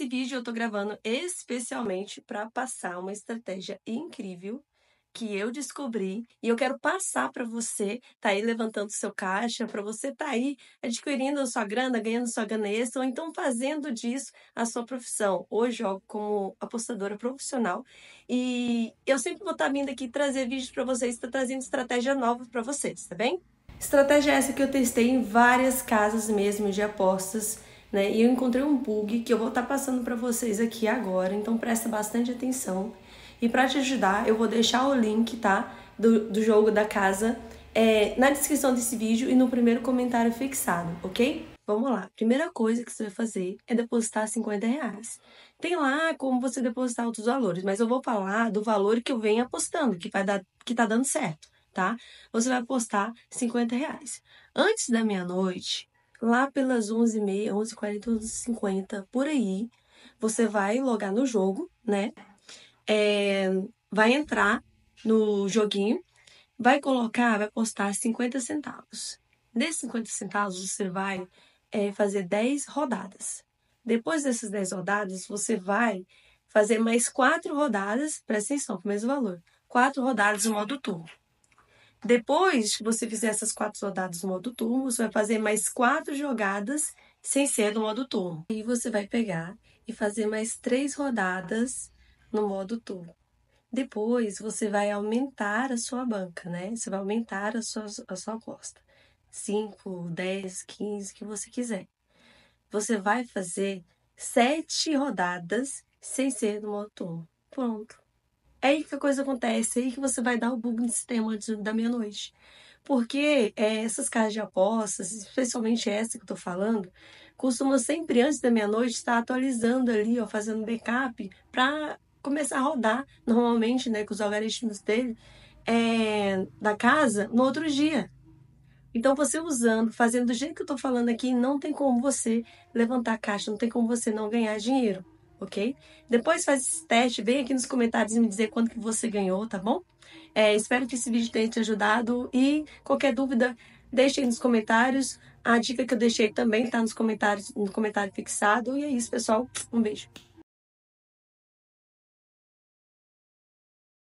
Esse vídeo eu tô gravando especialmente para passar uma estratégia incrível que eu descobri e eu quero passar para você, tá aí levantando seu caixa, para você tá aí adquirindo a sua grana, ganhando sua grana extra, ou então fazendo disso a sua profissão. Hoje jogo como apostadora profissional e eu sempre vou estar tá vindo aqui trazer vídeos para vocês, tá trazendo estratégia nova para vocês, tá bem? Estratégia essa que eu testei em várias casas mesmo de apostas né? E eu encontrei um bug que eu vou estar tá passando para vocês aqui agora, então presta bastante atenção. E para te ajudar, eu vou deixar o link, tá? Do, do jogo da casa é, na descrição desse vídeo e no primeiro comentário fixado, ok? Vamos lá. Primeira coisa que você vai fazer é depositar 50 reais. Tem lá como você depositar outros valores, mas eu vou falar do valor que eu venho apostando, que vai dar, que tá dando certo, tá? Você vai apostar 50 reais. Antes da meia-noite, lá pelas 11h30, 11h40, 11h50, por aí, você vai logar no jogo, né? É, vai entrar no joguinho, vai colocar, vai postar 50 centavos. Desses 50 centavos, você vai é, fazer 10 rodadas. Depois dessas 10 rodadas, você vai fazer mais 4 rodadas, presta atenção, com o mesmo valor. 4 rodadas no modo turbo. Depois que você fizer essas quatro rodadas no modo turbo, você vai fazer mais quatro jogadas sem ser no modo turbo. E você vai pegar e fazer mais três rodadas no modo turbo. Depois você vai aumentar a sua banca, né? Você vai aumentar a sua, a sua aposta. 5, 10, 15, que você quiser. Você vai fazer sete rodadas sem ser no modo turbo. Pronto. É aí que a coisa acontece, é aí que você vai dar o bug no sistema antes da meia-noite. Porque é, essas casas de apostas, especialmente essa que eu tô falando, costumam sempre antes da meia-noite estar atualizando ali, ó, fazendo backup para começar a rodar normalmente, né, com os algoritmos dele, é, da casa no outro dia. Então, você usando, fazendo do jeito que eu estou falando aqui, não tem como você levantar a caixa, não tem como você não ganhar dinheiro ok? Depois faz esse teste, vem aqui nos comentários e me dizer quanto que você ganhou, tá bom? É, espero que esse vídeo tenha te ajudado e qualquer dúvida, deixe aí nos comentários. A dica que eu deixei também tá nos comentários, no comentário fixado. E é isso, pessoal. Um beijo.